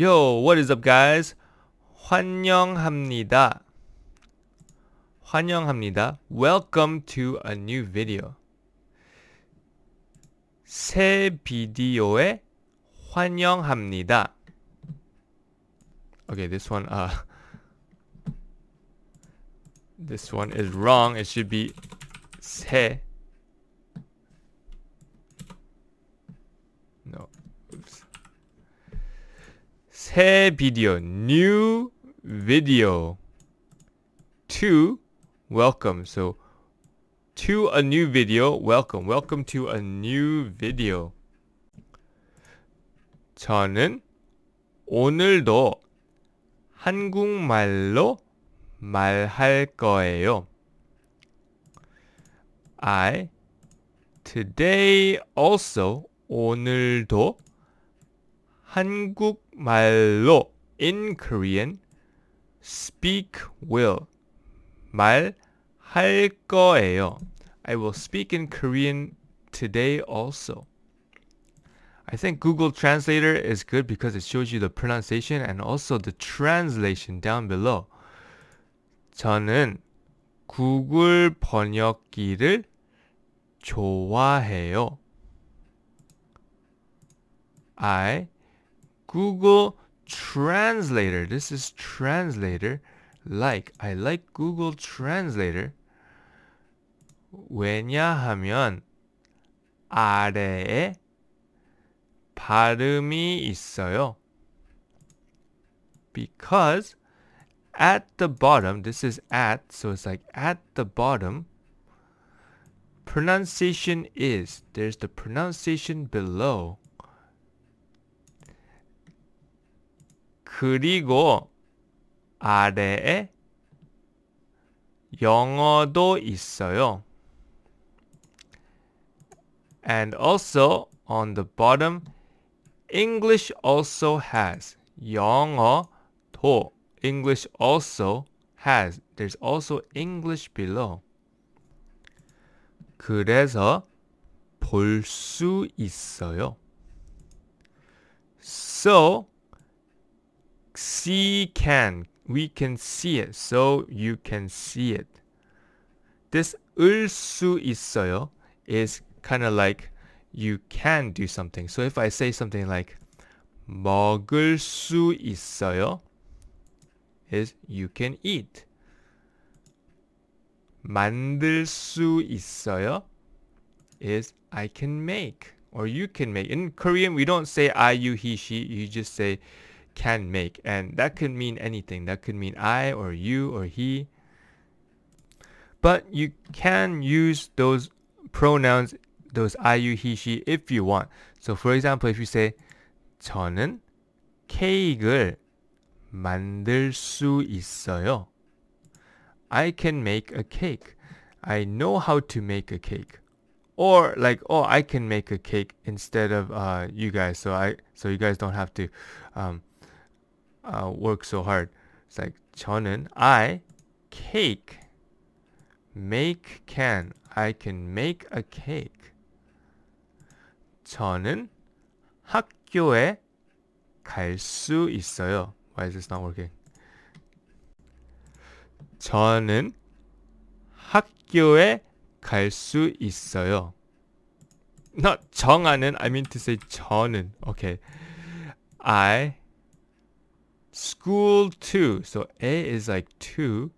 Yo, what is up guys? 환영합니다. 환영합니다. Welcome to a new video. 새 비디오에 환영합니다. Okay, this one uh this one is wrong. It should be 새 No, 새 비디오 new video to welcome so to a new video welcome welcome to a new video 저는 오늘도 한국말로 말할 거예요. I today also 오늘도 한국 말로 in Korean speak will 말할 거예요. I will speak in Korean today also. I think Google Translator is good because it shows you the pronunciation and also the translation down below. 저는 구글 번역기를 좋아해요. I Google Translator. This is Translator. Like. I like Google Translator. 왜냐하면 아래에 발음이 있어요. Because at the bottom, this is at, so it's like at the bottom, pronunciation is. There's the pronunciation below. 그리고 아래에 영어도 있어요. And also on the bottom, English also has. 영어도 English also has. There's also English below. 그래서 볼 수 있어요. So see can. We can see it. So you can see it. This 을 수 있어요 is kind of like you can do something. So if I say something like 먹을 수 있어요 is you can eat. 만들 수 있어요 is I can make or you can make. In Korean, we don't say I, you, he, she. You just say can make. And that could mean anything. That could mean I or you or he. But you can use those pronouns, those I, you, he, she, if you want. So for example, if you say, 저는 케이크를 만들 수 있어요. I can make a cake. I know how to make a cake. Or like, oh, I can make a cake instead of uh, you guys. So I, so you guys don't have to um, uh, work so hard. It's like 저는 I cake make can I can make a cake. 저는 학교에 갈 수 있어요. Why is this not working? 저는 학교에 갈 수 있어요. Not 정하는 I mean to say 저는. Okay. I School 2. So A is like 2.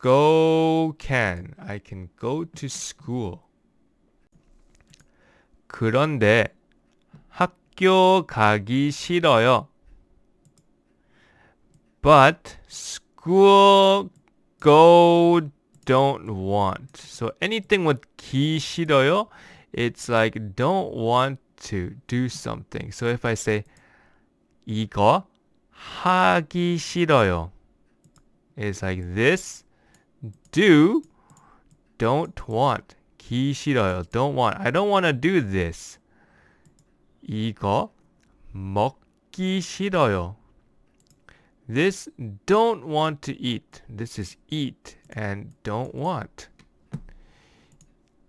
Go can. I can go to school. 그런데 학교 가기 싫어요. But school go don't want. So anything with 기 싫어요, it's like don't want to do something. So if I say 이거 하기 싫어요. It's like this. Do. Don't want. 기 싫어요. Don't want. I don't want to do this. 이거 먹기 싫어요. This don't want to eat. This is eat and don't want.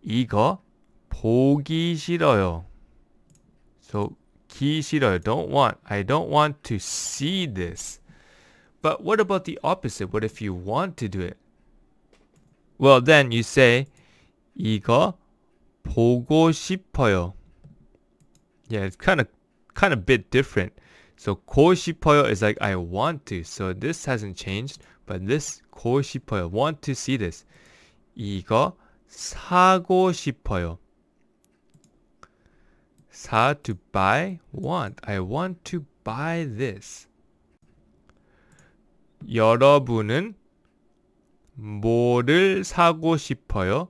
이거 보기 싫어요. So Kishiro, don't want. I don't want to see this. But what about the opposite? What if you want to do it? Well, then you say 이거 보고 싶어요. Yeah, it's kind of kind of bit different. So 고 싶어요 is like I want to. So this hasn't changed, but this 고 싶어요, want to see this. 이거 사고 싶어요 how to buy want. I want to buy this. 여러분은 뭐를 사고 싶어요?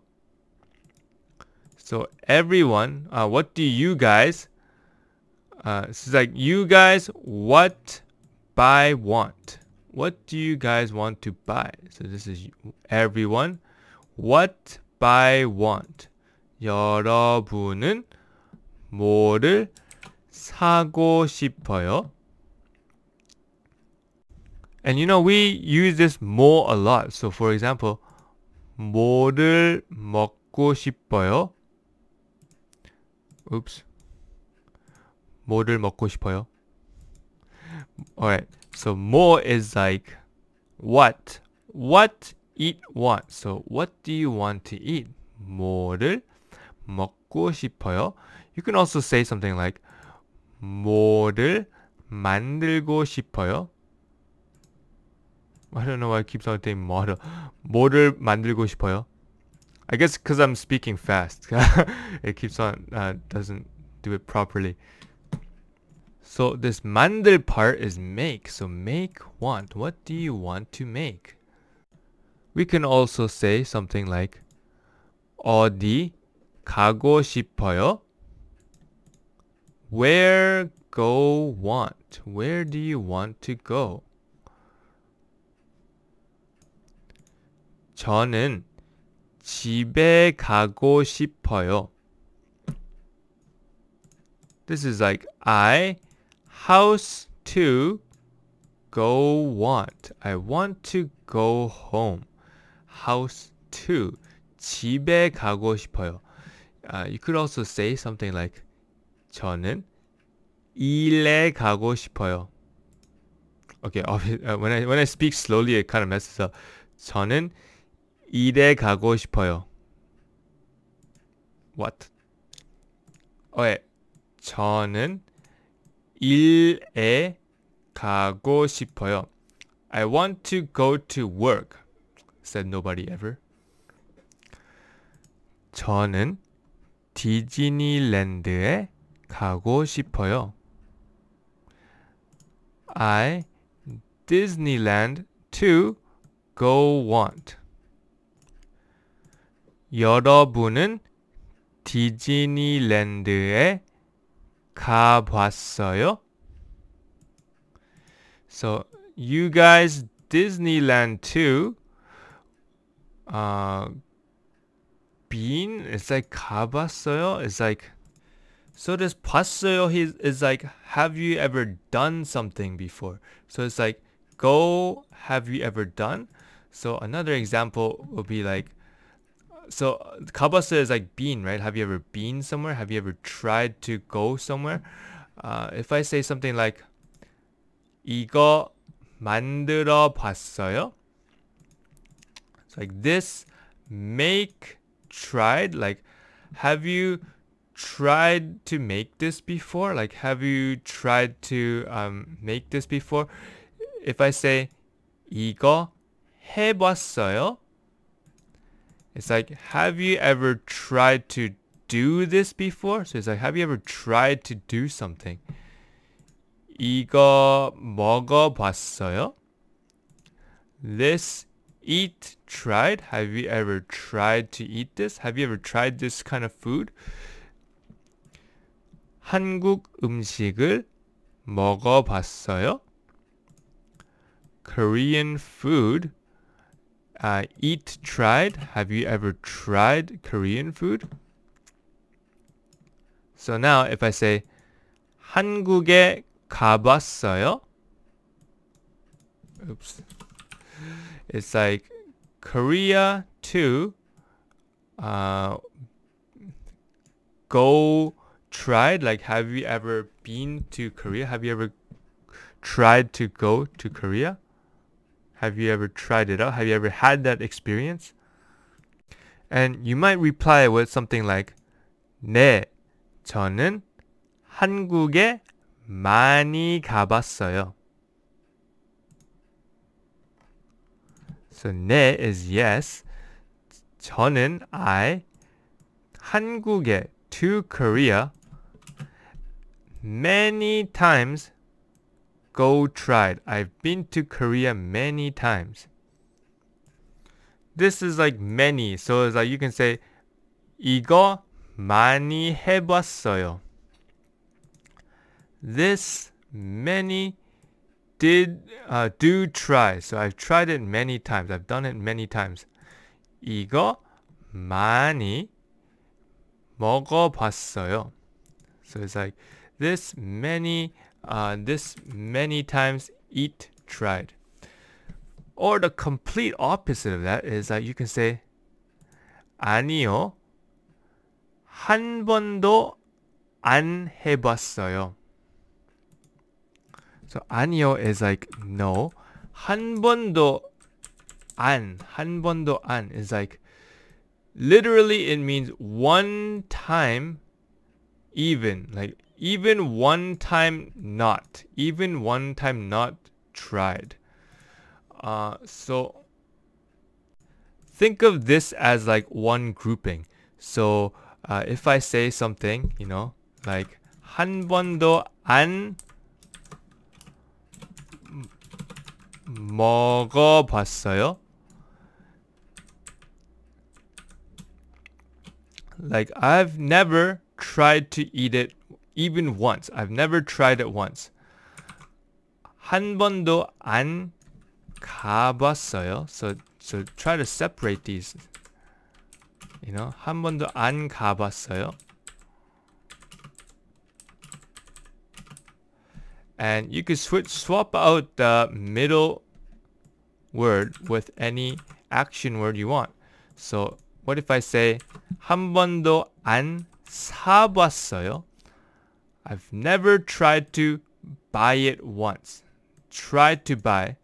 So everyone, uh, what do you guys? Uh, it's like you guys, what buy want? What do you guys want to buy? So this is everyone. What buy want? 여러분은 뭐를 사고 싶어요? And you know, we use this more a lot. So for example, 뭐를 먹고 싶어요? Oops. 뭐를 먹고 싶어요? Alright, so more is like what. What eat what. So what do you want to eat? 뭐를 먹고 싶어요. You can also say something like 뭐를 만들고 싶어요. I don't know why I keep on saying 뭐를 뭐를 만들고 싶어요. I guess because I'm speaking fast. it keeps on uh, doesn't do it properly. So this 만들 part is make. So make want. What do you want to make? We can also say something like 어디 가고 싶어요? Where go want? Where do you want to go? 저는 집에 가고 싶어요. This is like I house to go want. I want to go home. house to 집에 가고 싶어요. uh, you could also say something like 저는 일에 가고 싶어요. Okay, when I when I speak slowly, it kind of messes up. 저는 일에 가고 싶어요. What? Okay, 저는 일에 가고 싶어요. I want to go to work. Said nobody ever. 저는 디즈니랜드에 가고 싶어요. I Disneyland to go want. 여러분은 디즈니랜드에 가봤어요? So you guys Disneyland too. Uh, been? It's like 가봤어요? It's like so this 봤어요 is, is like have you ever done something before? So it's like go have you ever done? So another example would be like so 가봤어요 is like been, right? Have you ever been somewhere? Have you ever tried to go somewhere? Uh, if I say something like 이거 만들어 봤어요? It's like this make tried? Like, have you tried to make this before? Like, have you tried to um, make this before? If I say, 이거 해봤어요? It's like, have you ever tried to do this before? So it's like, have you ever tried to do something? 이거 먹어봤어요? This eat tried have you ever tried to eat this have you ever tried this kind of food 한국 음식을 먹어봤어요 Korean food uh, eat tried have you ever tried Korean food so now if I say 한국에 가봤어요 oops it's like Korea 2, uh, go tried? Like, have you ever been to Korea? Have you ever tried to go to Korea? Have you ever tried it out? Have you ever had that experience? And you might reply with something like, 네, 저는 한국에 많이 가봤어요. So 네 is yes. 저는 I 한국에 to Korea many times go tried. I've been to Korea many times. This is like many. So it's like you can say 이거 많이 해봤어요. This many did uh, do try. So I've tried it many times. I've done it many times. 이거 많이 먹어봤어요. So it's like this many, uh, this many times eat tried. Or the complete opposite of that is that you can say 아니요. 한 번도 안 해봤어요. So 아니요 is like no. 한 번도 안. 한 번도 안 is like literally it means one time even like even one time not even one time not tried uh, so think of this as like one grouping so uh, if I say something you know like 한 번도 안 먹어봤어요? Like I've never tried to eat it even once. I've never tried it once. 한 번도 안 가봤어요. So so try to separate these. You know, 한 번도 안 가봤어요. and you could switch swap out the middle word with any action word you want. So what if I say 한 번도 안 사봤어요? I've never tried to buy it once. Tried to buy,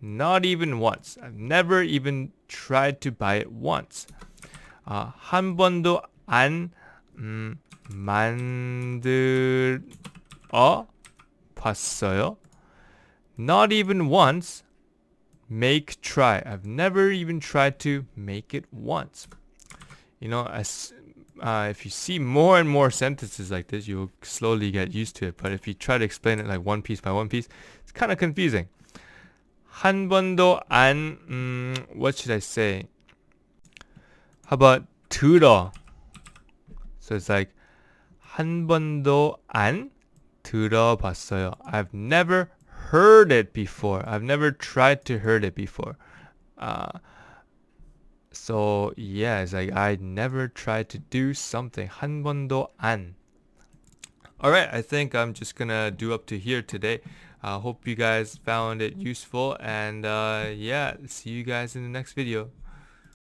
not even once. I've never even tried to buy it once. Uh, 한 번도 안 음, 만들어 봤어요? Not even once. Make try. I've never even tried to make it once. You know, as uh, if you see more and more sentences like this, you'll slowly get used to it. But if you try to explain it like one piece by one piece, it's kind of confusing. 한 번도 안, um, what should I say? How about 들어? So it's like 한 번도 안 들어봤어요. I've never heard it before. I've never tried to heard it before. Uh, so yeah, it's like I never tried to do something. 한 번도 안. Alright, I think I'm just gonna do up to here today. I uh, hope you guys found it useful and uh, yeah, see you guys in the next video.